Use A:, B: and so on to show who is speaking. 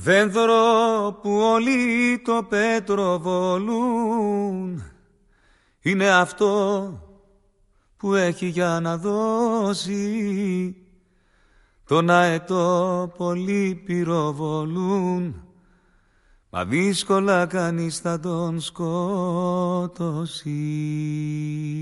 A: Δένδρο που όλοι το πέτρο βολούν Είναι αυτό που έχει για να δώσει Τον αετό πολύ πυροβολούν Μα δύσκολα κανείς θα τον σκότωσει